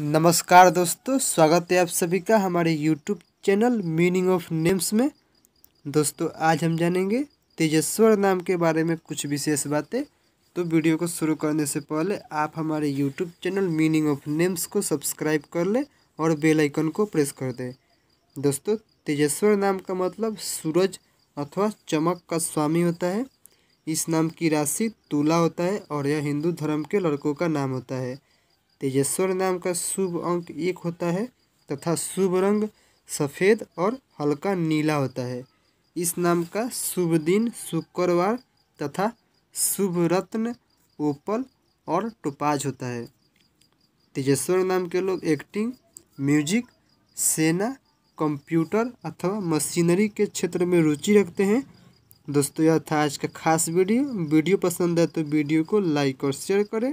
नमस्कार दोस्तों स्वागत है आप सभी का हमारे YouTube channel meaning of names में दोस्तों आज हम जानेंगे तेजस्वर नाम के बारे में कुछ विशेष बातें तो वीडियो को शुरू करने से पहले आप हमारे YouTube channel meaning of names को सब्सक्राइब कर लें और बेल आइकन को प्रेस कर दें दोस्तों तेजस्वर नाम का मतलब सूरज अथवा चमक का स्वामी होता है इस नाम की राशि तुला होता है और यह हिंदू धर्म के लड़कों का नाम होता है तेजस्वर नाम का शुभ अंक एक होता है तथा शुभ रंग सफ़ेद और हल्का नीला होता है इस नाम का शुभ दिन शुक्रवार तथा शुभ रत्न ओपल और टोपाज होता है तेजस्वर नाम के लोग एक्टिंग म्यूजिक सेना कंप्यूटर अथवा मशीनरी के क्षेत्र में रुचि रखते हैं दोस्तों यह था आज का खास वीडियो वीडियो पसंद है तो वीडियो को लाइक और शेयर करें